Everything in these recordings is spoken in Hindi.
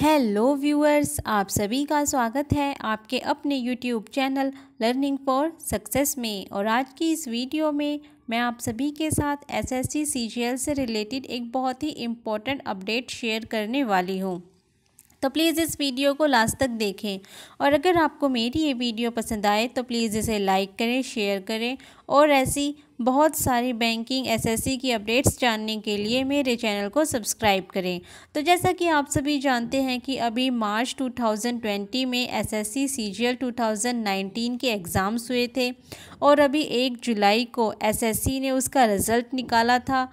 हेलो व्यूअर्स आप सभी का स्वागत है आपके अपने YouTube channel learning for success में और आज की इस वीडियो में मैं आप सभी के साथ एसएससी सीजीएल से रिलेटेड एक बहुत ही इम्पॉर्टेंट अपडेट शेयर करने वाली हूँ तो प्लीज़ इस वीडियो को लास्ट तक देखें और अगर आपको मेरी ये वीडियो पसंद आए तो प्लीज़ इसे लाइक करें शेयर करें और ऐसी बहुत सारी बैंकिंग एसएससी की अपडेट्स जानने के लिए मेरे चैनल को सब्सक्राइब करें तो जैसा कि आप सभी जानते हैं कि अभी मार्च 2020 में एसएससी सीजीएल 2019 के एग्ज़ाम्स हुए थे और अभी एक जुलाई को एसएससी ने उसका रिज़ल्ट निकाला था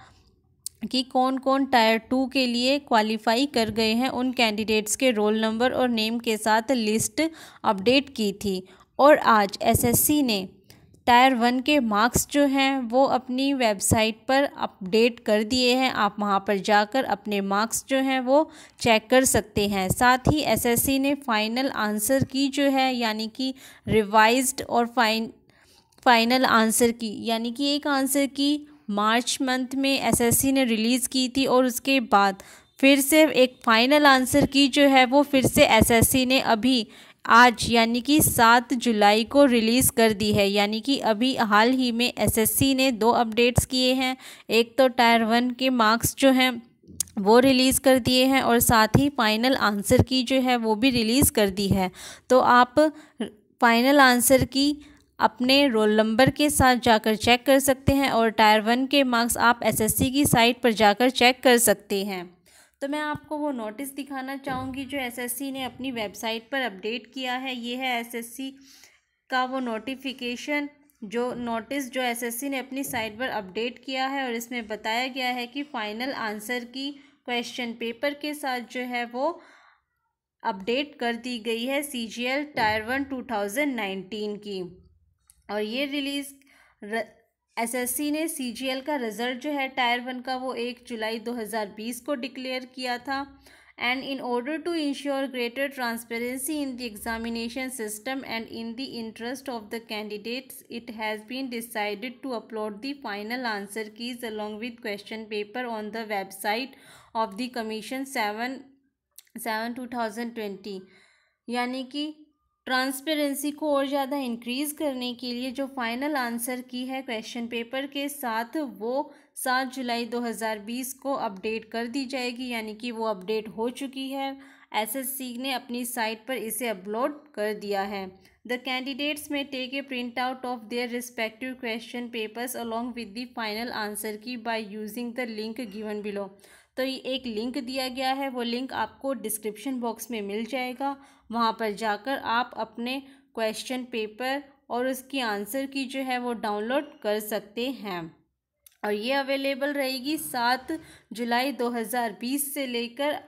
कि कौन कौन टायर टू के लिए क्वालिफाई कर गए हैं उन कैंडिडेट्स के रोल नंबर और नेम के साथ लिस्ट अपडेट की थी और आज एसएससी ने टायर वन के मार्क्स जो हैं वो अपनी वेबसाइट पर अपडेट कर दिए हैं आप वहाँ पर जाकर अपने मार्क्स जो हैं वो चेक कर सकते हैं साथ ही एसएससी ने फ़ाइनल आंसर की जो है यानी कि रिवाइज्ड और फाइन फाइनल आंसर की यानी कि एक आंसर की मार्च मंथ में एसएससी ने रिलीज़ की थी और उसके बाद फिर से एक फ़ाइनल आंसर की जो है वो फिर से एसएससी ने अभी आज यानी कि सात जुलाई को रिलीज़ कर दी है यानी कि अभी हाल ही में एसएससी ने दो अपडेट्स किए हैं एक तो टायर वन के मार्क्स जो हैं वो रिलीज़ कर दिए हैं और साथ ही फाइनल आंसर की जो है वो भी रिलीज़ कर दी है तो आप फाइनल आंसर की अपने रोल नंबर के साथ जाकर चेक कर सकते हैं और टायर वन के मार्क्स आप एसएससी की साइट पर जाकर चेक कर सकते हैं तो मैं आपको वो नोटिस दिखाना चाहूँगी जो एसएससी ने अपनी वेबसाइट पर अपडेट किया है ये है एसएससी का वो नोटिफिकेशन जो नोटिस जो एसएससी ने अपनी साइट पर अपडेट किया है और इसमें बताया गया है कि final answer key question paper के साथ जो है वो अपडेट कर दी गई है C G L tier one two thousand nineteen की और ये रिलीज़ एसएससी ने सीजीएल का रिजल्ट जो है टायर वन का वो एक जुलाई 2020 को डिक्लेयर किया था and in order to ensure greater transparency in the examination system and in the interest of the candidates it has been decided to upload the final answer keys along with question paper on the website of the commission seven seven two thousand twenty यानी कि ट्रांसपेरेंसी को और ज़्यादा इंक्रीज़ करने के लिए जो फाइनल आंसर की है क्वेश्चन पेपर के साथ वो सात जुलाई 2020 को अपडेट कर दी जाएगी यानी कि वो अपडेट हो चुकी है एसएससी ने अपनी साइट पर इसे अपलोड कर दिया है the candidates may take a print out of their respective question papers along with the final answer key by using the link given below तो ये एक लिंक दिया गया है वो लिंक आपको डिस्क्रिप्शन बॉक्स में मिल जाएगा वहाँ पर जाकर आप अपने क्वेश्चन पेपर और उसकी आंसर की जो है वो डाउनलोड कर सकते हैं और ये अवेलेबल रहेगी सात जुलाई 2020 से लेकर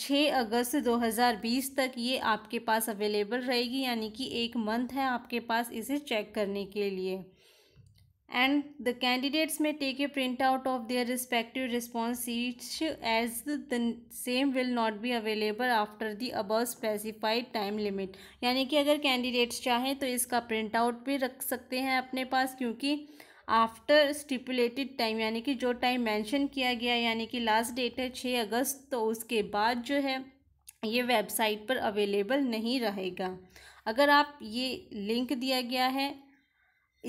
छः अगस्त 2020 तक ये आपके पास अवेलेबल रहेगी यानी कि एक मंथ है आपके पास इसे चेक करने के लिए and the candidates may take a printout of their respective response sheets as the same will not be available after the above specified time limit यानी कि अगर कैंडिडेट्स चाहें तो इसका प्रिंट आउट भी रख सकते हैं अपने पास क्योंकि आफ्टर स्टिपुलेटेड टाइम यानी कि जो टाइम मेंशन किया गया यानी कि लास्ट डेट है छः अगस्त तो उसके बाद जो है ये वेबसाइट पर अवेलेबल नहीं रहेगा अगर आप ये लिंक दिया गया है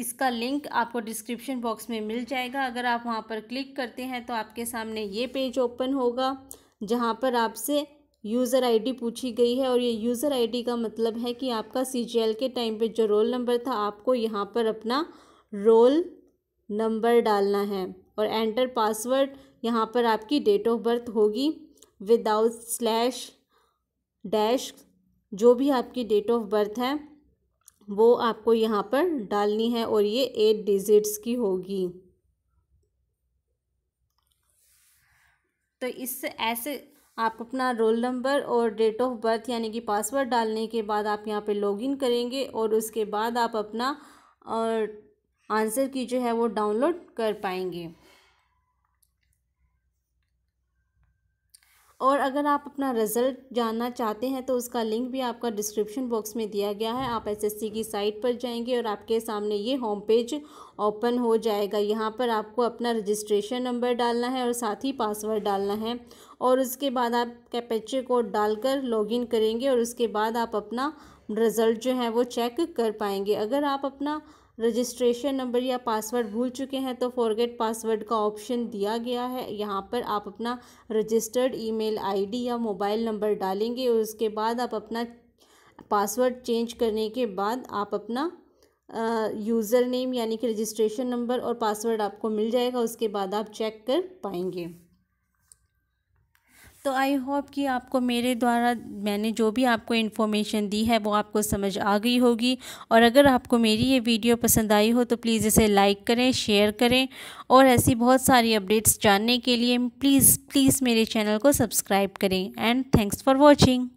इसका लिंक आपको डिस्क्रिप्शन बॉक्स में मिल जाएगा अगर आप वहाँ पर क्लिक करते हैं तो आपके सामने ये पेज ओपन होगा जहाँ पर आपसे यूज़र आईडी पूछी गई है और ये यूज़र आईडी का मतलब है कि आपका सी के टाइम पे जो रोल नंबर था आपको यहाँ पर अपना रोल नंबर डालना है और एंटर पासवर्ड यहाँ पर आपकी डेट ऑफ बर्थ होगी विदाउट स्लैश डैश जो भी आपकी डेट ऑफ बर्थ है वो आपको यहाँ पर डालनी है और ये एट डिजिट्स की होगी तो इससे ऐसे आप अपना रोल नंबर और डेट ऑफ बर्थ यानी कि पासवर्ड डालने के बाद आप यहाँ पे लॉगिन करेंगे और उसके बाद आप अपना और आंसर की जो है वो डाउनलोड कर पाएंगे और अगर आप अपना रिज़ल्ट जानना चाहते हैं तो उसका लिंक भी आपका डिस्क्रिप्शन बॉक्स में दिया गया है आप एसएससी की साइट पर जाएंगे और आपके सामने ये होम पेज ओपन हो जाएगा यहाँ पर आपको अपना रजिस्ट्रेशन नंबर डालना है और साथ ही पासवर्ड डालना है और उसके बाद आप कैपेचे कोड डालकर लॉगिन करेंगे और उसके बाद आप अपना रिज़ल्ट जो है वो चेक कर पाएंगे अगर आप अपना रजिस्ट्रेशन नंबर या पासवर्ड भूल चुके हैं तो फॉरगेट पासवर्ड का ऑप्शन दिया गया है यहाँ पर आप अपना रजिस्टर्ड ईमेल आईडी या मोबाइल नंबर डालेंगे और उसके बाद आप अपना पासवर्ड चेंज करने के बाद आप अपना यूज़र नेम यानी कि रजिस्ट्रेशन नंबर और पासवर्ड आपको मिल जाएगा उसके बाद आप चेक कर पाएंगे तो आई होप कि आपको मेरे द्वारा मैंने जो भी आपको इन्फॉर्मेशन दी है वो आपको समझ आ गई होगी और अगर आपको मेरी ये वीडियो पसंद आई हो तो प्लीज़ इसे लाइक करें शेयर करें और ऐसी बहुत सारी अपडेट्स जानने के लिए प्लीज़ प्लीज़ मेरे चैनल को सब्सक्राइब करें एंड थैंक्स फॉर वॉचिंग